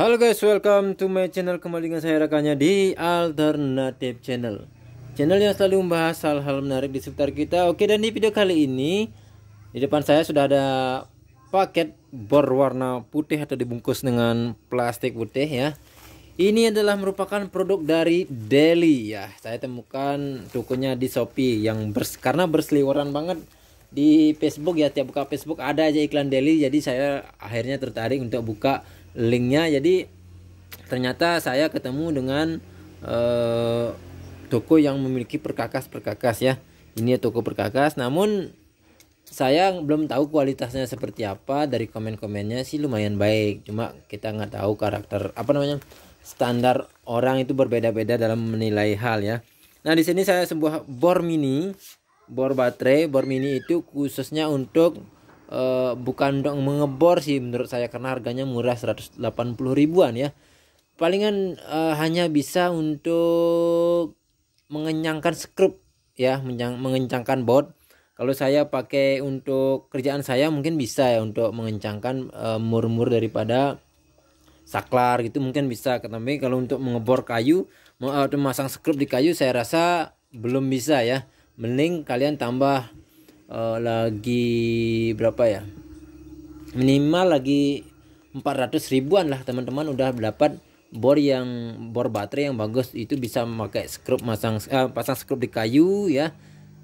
Halo guys, welcome to my channel kembali dengan saya rekannya di Alternative Channel. Channel yang selalu membahas hal-hal menarik di sekitar kita. Oke, dan di video kali ini di depan saya sudah ada paket berwarna putih atau dibungkus dengan plastik putih ya. Ini adalah merupakan produk dari Deli ya. Saya temukan tokonya di Shopee yang bers karena berseliweran banget di Facebook ya. Tiap buka Facebook ada aja iklan Deli jadi saya akhirnya tertarik untuk buka linknya jadi ternyata saya ketemu dengan uh, toko yang memiliki perkakas-perkakas ya ini toko perkakas namun saya belum tahu kualitasnya seperti apa dari komen-komennya sih lumayan baik cuma kita nggak tahu karakter apa namanya standar orang itu berbeda-beda dalam menilai hal ya nah di sini saya sebuah bor mini bor baterai bor mini itu khususnya untuk Eh, bukan bukan mengebor sih menurut saya karena harganya murah 180 ribuan ya palingan uh, hanya bisa untuk mengenyangkan skrup ya mengencangkan baut kalau saya pakai untuk kerjaan saya mungkin bisa ya untuk mengencangkan uh, eh, mur daripada saklar gitu mungkin bisa tapi kalau untuk mengebor kayu atau memasang skrup di kayu saya rasa belum bisa ya mending kalian tambah uh, lagi berapa ya minimal lagi 400 ribuan lah teman-teman udah dapat bor yang bor baterai yang bagus itu bisa memakai skrup masang uh, pasang skrup di kayu ya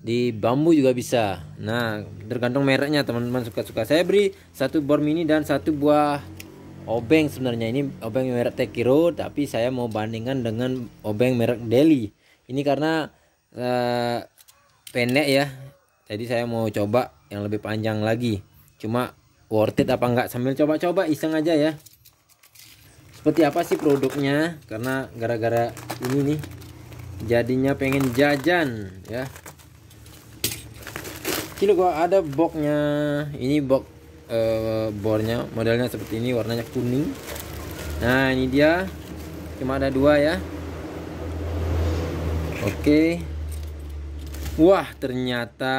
di bambu juga bisa nah tergantung mereknya teman-teman suka-suka saya beri satu bor mini dan satu buah obeng sebenarnya ini obeng merek Tekiro tapi saya mau bandingkan dengan obeng merek Deli ini karena uh, pendek ya jadi saya mau coba yang lebih panjang lagi cuma worth it apa enggak sambil coba-coba iseng aja ya seperti apa sih produknya karena gara-gara ini nih jadinya pengen jajan ya kilo gua ada boxnya ini box eh, bornya modelnya seperti ini warnanya kuning nah ini dia cuma ada dua ya oke okay. Wah ternyata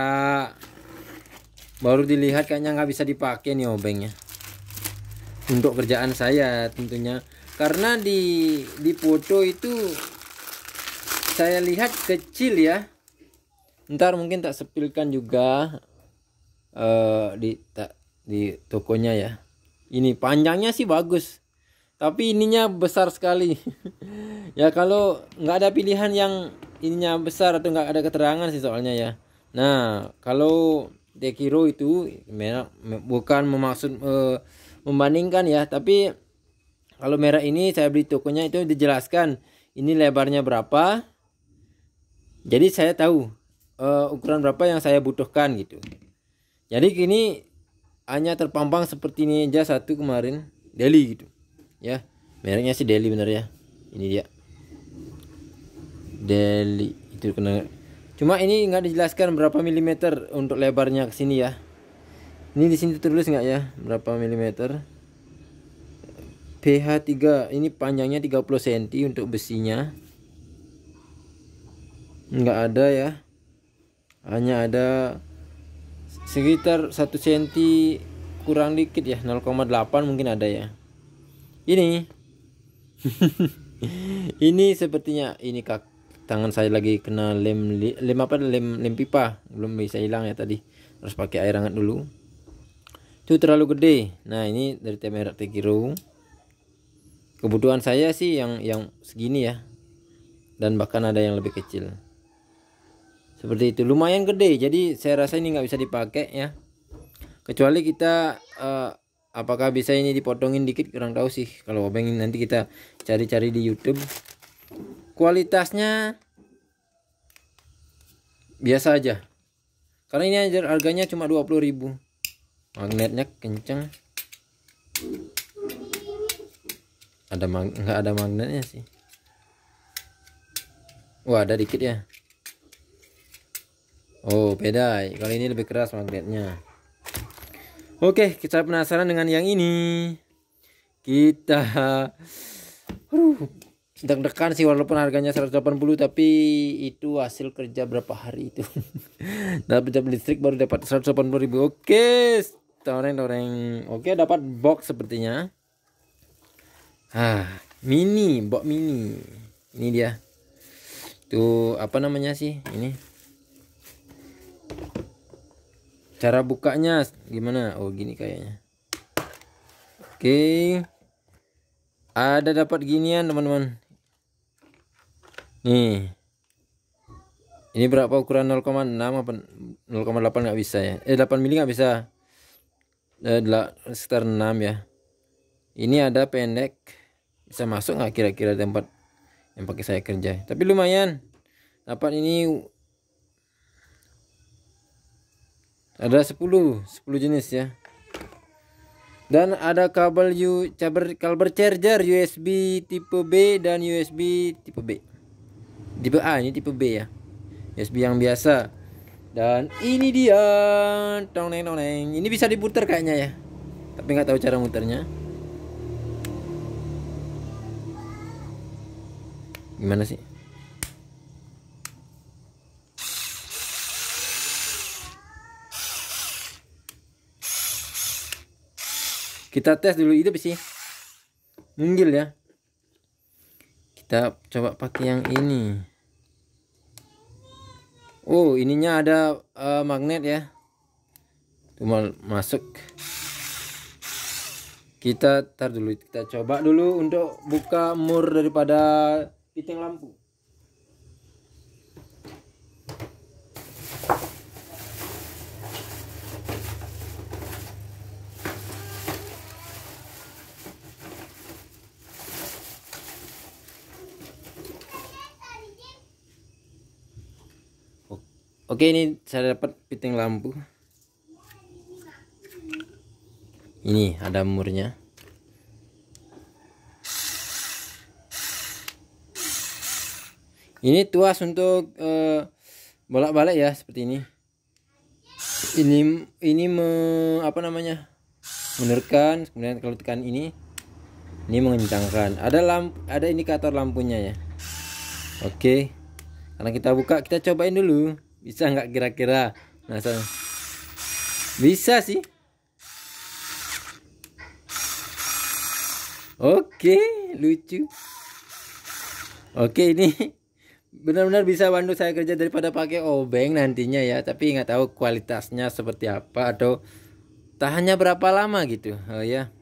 baru dilihat kayaknya nggak bisa dipakai nih obengnya untuk kerjaan saya tentunya karena di di foto itu saya lihat kecil ya ntar mungkin tak sepilkan juga uh, di tak di tokonya ya ini panjangnya sih bagus tapi ininya besar sekali ya kalau nggak ada pilihan yang ininya besar atau enggak ada keterangan sih soalnya ya nah kalau dekiro itu merah bukan memaksud e, membandingkan ya tapi kalau merah ini saya beli tokonya itu dijelaskan ini lebarnya berapa jadi saya tahu e, ukuran berapa yang saya butuhkan gitu jadi kini hanya terpampang seperti ini aja satu kemarin Delhi gitu ya mereknya sih Delhi bener ya ini dia Deli itu kena cuma ini nggak dijelaskan berapa milimeter untuk lebarnya ke sini ya ini di sini tertulis nggak ya berapa milimeter PH 3 ini panjangnya 30 cm untuk besinya nggak ada ya hanya ada sekitar 1 cm kurang dikit ya 0,8 mungkin ada ya ini ini sepertinya ini kak tangan saya lagi kena lem lem apa lem lem pipa belum bisa hilang ya tadi harus pakai air hangat dulu itu terlalu gede nah ini dari tim merek Tekiro kebutuhan saya sih yang yang segini ya dan bahkan ada yang lebih kecil seperti itu lumayan gede jadi saya rasa ini nggak bisa dipakai ya kecuali kita uh, apakah bisa ini dipotongin dikit kurang tahu sih kalau obeng nanti kita cari-cari di YouTube kualitasnya biasa aja karena ini aja harganya cuma 20.000 magnetnya kenceng ada enggak ada magnetnya sih wah ada dikit ya oh beda kali ini lebih keras magnetnya oke kita penasaran dengan yang ini kita aduh deg dekan sih walaupun harganya 180 tapi itu hasil kerja berapa hari itu dapat jam listrik baru dapat 180 ribu oke okay. toreng toreng oke dapat box sepertinya ah mini box mini ini dia tuh apa namanya sih ini cara bukanya gimana oh gini kayaknya oke ada dapat ginian teman-teman nih ini berapa ukuran 0,6 apa 0,8 nggak bisa ya eh 8 mili nggak bisa eh, sekitar 6 ya ini ada pendek bisa masuk nggak kira-kira tempat yang pakai saya kerja tapi lumayan dapat ini ada 10 10 jenis ya dan ada kabel U, kabel, kabel charger USB tipe B dan USB tipe B tipe A ini tipe B ya USB yang biasa dan ini dia tong neng tong neng ini bisa diputar kayaknya ya tapi nggak tahu cara muternya gimana sih kita tes dulu itu sih Mungil ya kita coba pakai yang ini Oh, ininya ada uh, magnet ya. Cuma masuk. Kita tar dulu, kita coba dulu untuk buka mur daripada piting lampu. Oke ini saya dapat piting lampu ini ada murnya ini tuas untuk uh, bolak-balik ya seperti ini ini ini me, apa namanya menerkan kemudian kalau tekan ini ini mengencangkan ada lampu ada indikator lampunya ya oke karena kita buka kita cobain dulu bisa nggak kira-kira nah bisa sih Oke, lucu. Oke, ini benar-benar bisa bantu saya kerja daripada pakai obeng nantinya ya, tapi nggak tahu kualitasnya seperti apa atau tahannya berapa lama gitu. Oh ya.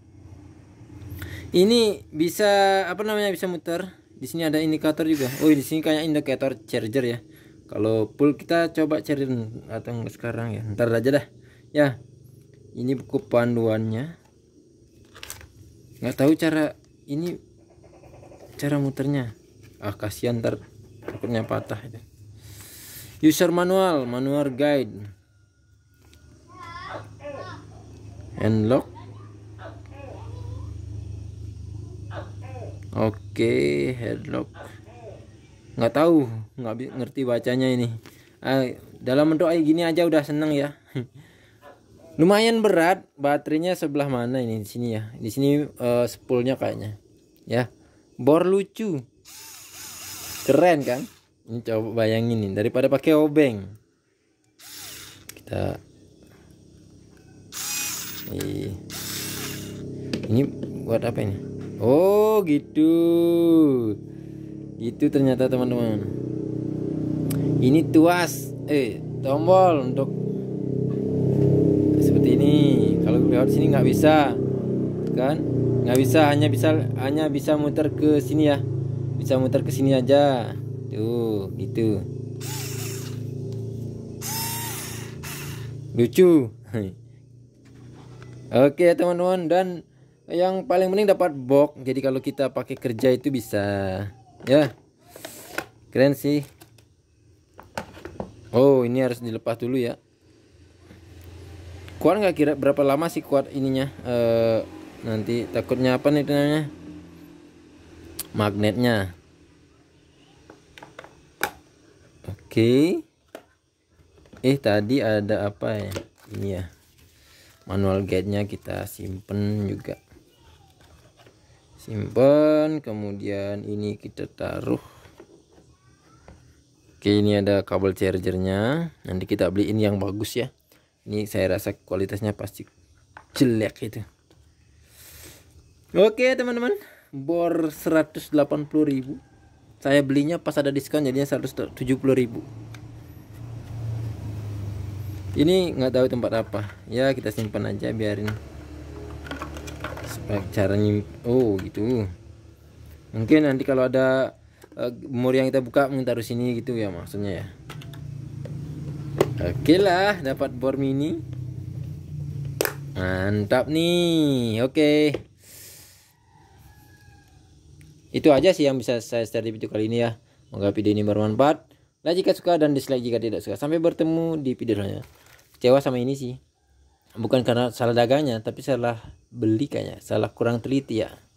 Ini bisa apa namanya bisa muter. Di sini ada indikator juga. Oh, di sini kayak indikator charger ya kalau full kita coba cari atau enggak sekarang ya ntar aja dah ya ini buku panduannya nggak tahu cara ini cara muternya ah kasihan ntar takutnya patah user manual manual guide and lock oke okay, headlock nggak tahu nggak ngerti bacanya ini ah, dalam bentuk gini aja udah seneng ya lumayan berat baterainya sebelah mana ini di sini ya di sini uh, eh, spoolnya kayaknya ya bor lucu keren kan ini coba bayangin nih daripada pakai obeng kita ini buat apa ini oh gitu itu ternyata teman-teman. Ini tuas eh tombol untuk seperti ini. Kalau lewat sini nggak bisa. Kan? Nggak bisa hanya bisa hanya bisa muter ke sini ya. Bisa muter ke sini aja. Tuh, gitu. Lucu. Oke teman-teman dan yang paling penting dapat box. Jadi kalau kita pakai kerja itu bisa ya keren sih oh ini harus dilepas dulu ya kuat nggak kira berapa lama sih kuat ininya e, nanti takutnya apa nih namanya magnetnya oke eh tadi ada apa ya ini ya manual guide nya kita simpen juga simpan kemudian ini kita taruh oke ini ada kabel chargernya nanti kita beli ini yang bagus ya ini saya rasa kualitasnya pasti jelek itu oke teman-teman bor 180.000 saya belinya pas ada diskon jadinya 170.000 ini nggak tahu tempat apa ya kita simpan aja biarin cara nyim, oh gitu mungkin nanti kalau ada uh, mur yang kita buka mungkin taruh sini gitu ya maksudnya ya oke okay lah dapat bor mini mantap nih oke okay. itu aja sih yang bisa saya share di video kali ini ya semoga video ini bermanfaat like jika suka dan dislike jika tidak suka sampai bertemu di video selanjutnya kecewa sama ini sih bukan karena salah dagangnya tapi salah beli kayaknya salah kurang teliti ya